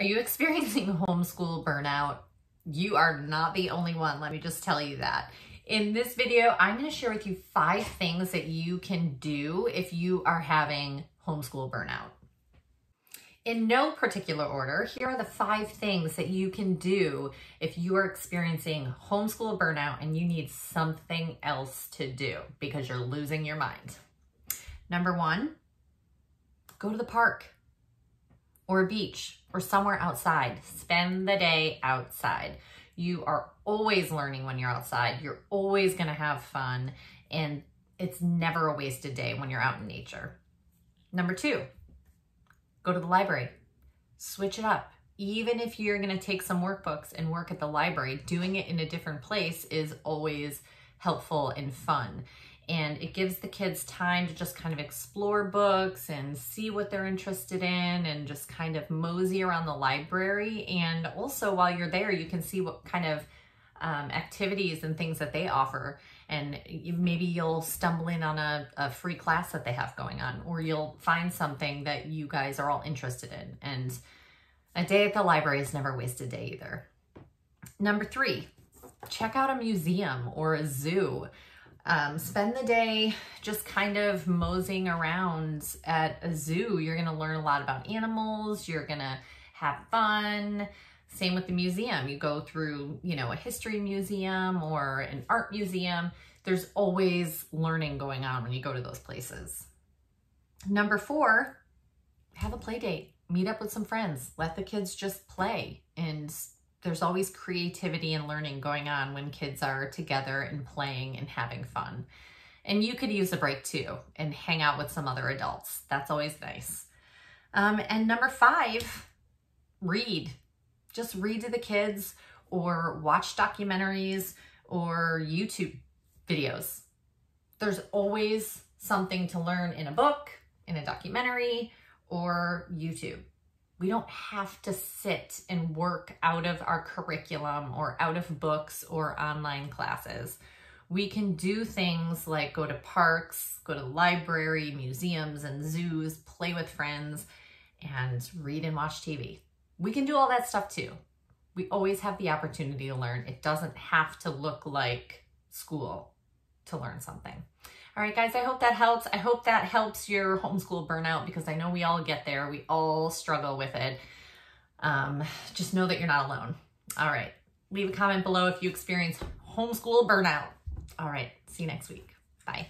Are you experiencing homeschool burnout? You are not the only one, let me just tell you that. In this video, I'm gonna share with you five things that you can do if you are having homeschool burnout. In no particular order, here are the five things that you can do if you are experiencing homeschool burnout and you need something else to do because you're losing your mind. Number one, go to the park or a beach or somewhere outside. Spend the day outside. You are always learning when you're outside. You're always going to have fun and it's never a wasted day when you're out in nature. Number two, go to the library. Switch it up. Even if you're going to take some workbooks and work at the library, doing it in a different place is always helpful and fun and it gives the kids time to just kind of explore books and see what they're interested in and just kind of mosey around the library. And also while you're there, you can see what kind of um, activities and things that they offer. And you, maybe you'll stumble in on a, a free class that they have going on, or you'll find something that you guys are all interested in. And a day at the library is never a wasted day either. Number three, check out a museum or a zoo um, spend the day just kind of moseying around at a zoo. You're going to learn a lot about animals. You're going to have fun. Same with the museum. You go through, you know, a history museum or an art museum. There's always learning going on when you go to those places. Number four, have a play date. Meet up with some friends. Let the kids just play and there's always creativity and learning going on when kids are together and playing and having fun. And you could use a break too and hang out with some other adults. That's always nice. Um, and number five, read. Just read to the kids or watch documentaries or YouTube videos. There's always something to learn in a book, in a documentary, or YouTube. We don't have to sit and work out of our curriculum or out of books or online classes. We can do things like go to parks, go to library, museums and zoos, play with friends, and read and watch TV. We can do all that stuff too. We always have the opportunity to learn. It doesn't have to look like school to learn something. All right, guys, I hope that helps. I hope that helps your homeschool burnout because I know we all get there. We all struggle with it. Um, just know that you're not alone. All right, leave a comment below if you experience homeschool burnout. All right, see you next week. Bye.